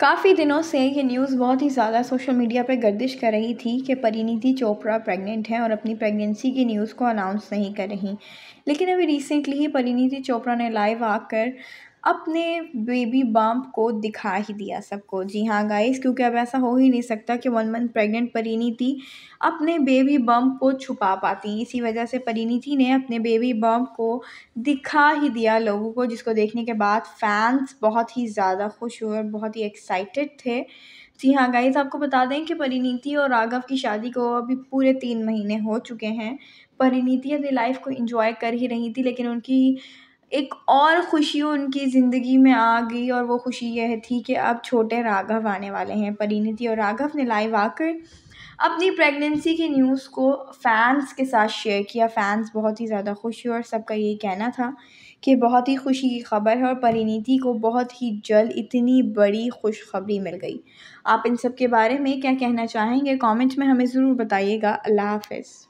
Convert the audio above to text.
काफ़ी दिनों से ये न्यूज़ बहुत ही ज़्यादा सोशल मीडिया पर गर्दिश कर रही थी कि परिणीति चोपड़ा प्रेग्नेंट हैं और अपनी प्रेगनेंसी की न्यूज़ को अनाउंस नहीं कर रही लेकिन अभी रिसेंटली ही परिणीति चोपड़ा ने लाइव आकर अपने बेबी बम्प को दिखा ही दिया सबको जी हाँ गाइस क्योंकि अब ऐसा हो ही नहीं सकता कि वन मंथ प्रेग्नेंट परिनी थी अपने बेबी बम्प को छुपा पाती इसी वजह से परिनी थी ने अपने बेबी बम्प को दिखा ही दिया लोगों को जिसको देखने के बाद फैंस बहुत ही ज़्यादा खुश हुए और बहुत ही एक्साइटेड थे जी हाँ गाइस आपको बता दें कि परिणीति और राघव की शादी को अभी पूरे तीन महीने हो चुके हैं परिणीति अपनी लाइफ को एंजॉय कर ही रही थी लेकिन उनकी एक और खुशी उनकी ज़िंदगी में आ गई और वो खुशी यह थी कि अब छोटे राघव आने वाले हैं परिणति और राघव ने लाइव आकर अपनी प्रेगनेंसी की न्यूज़ को फैंस के साथ शेयर किया फैंस बहुत ही ज़्यादा खुश हुए और सबका यही कहना था कि बहुत ही खुशी की खबर है और परिणीति को बहुत ही जल्द इतनी बड़ी खुशखबरी मिल गई आप इन सब के बारे में क्या कहना चाहेंगे कमेंट में हमें ज़रूर बताइएगा अल्लाह हाफिज़